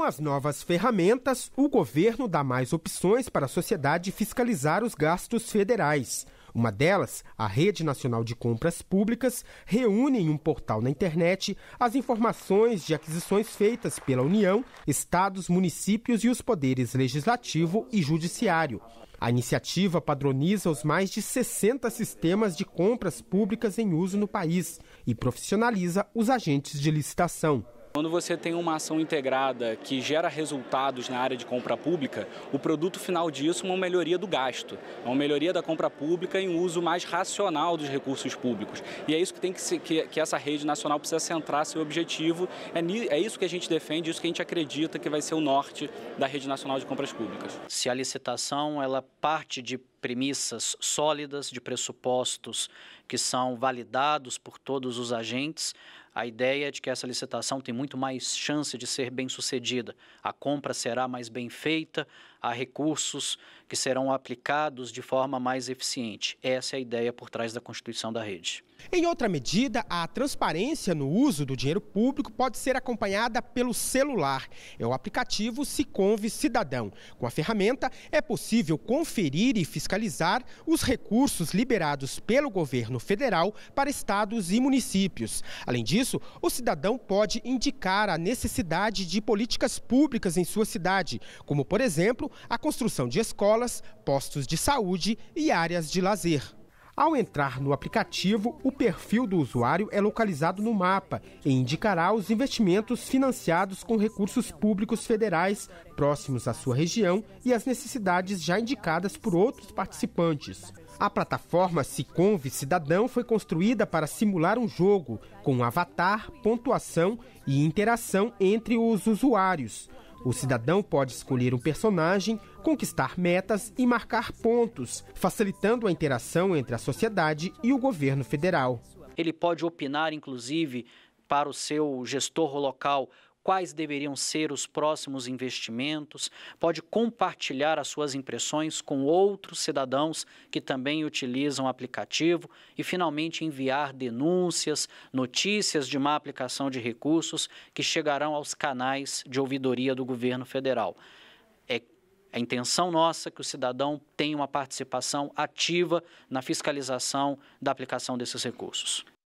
Com as novas ferramentas, o governo dá mais opções para a sociedade fiscalizar os gastos federais. Uma delas, a Rede Nacional de Compras Públicas, reúne em um portal na internet as informações de aquisições feitas pela União, estados, municípios e os poderes legislativo e judiciário. A iniciativa padroniza os mais de 60 sistemas de compras públicas em uso no país e profissionaliza os agentes de licitação. Quando você tem uma ação integrada que gera resultados na área de compra pública, o produto final disso é uma melhoria do gasto, é uma melhoria da compra pública em um uso mais racional dos recursos públicos. E é isso que tem que, ser, que, que essa rede nacional precisa centrar seu objetivo. É, é isso que a gente defende, isso que a gente acredita que vai ser o norte da rede nacional de compras públicas. Se a licitação ela parte de premissas sólidas, de pressupostos que são validados por todos os agentes, a ideia é de que essa licitação tem muito mais chance de ser bem sucedida. A compra será mais bem feita, a recursos que serão aplicados de forma mais eficiente. Essa é a ideia por trás da constituição da rede. Em outra medida, a transparência no uso do dinheiro público pode ser acompanhada pelo celular. É o aplicativo Siconve Cidadão. Com a ferramenta, é possível conferir e fiscalizar os recursos liberados pelo governo federal para estados e municípios. Além disso, o cidadão pode indicar a necessidade de políticas públicas em sua cidade, como, por exemplo, a construção de escolas, postos de saúde e áreas de lazer. Ao entrar no aplicativo, o perfil do usuário é localizado no mapa e indicará os investimentos financiados com recursos públicos federais próximos à sua região e as necessidades já indicadas por outros participantes. A plataforma Ciconve Cidadão foi construída para simular um jogo com avatar, pontuação e interação entre os usuários. O cidadão pode escolher um personagem, conquistar metas e marcar pontos, facilitando a interação entre a sociedade e o governo federal. Ele pode opinar, inclusive, para o seu gestor local quais deveriam ser os próximos investimentos, pode compartilhar as suas impressões com outros cidadãos que também utilizam o aplicativo e, finalmente, enviar denúncias, notícias de má aplicação de recursos que chegarão aos canais de ouvidoria do governo federal. É a é intenção nossa é que o cidadão tenha uma participação ativa na fiscalização da aplicação desses recursos.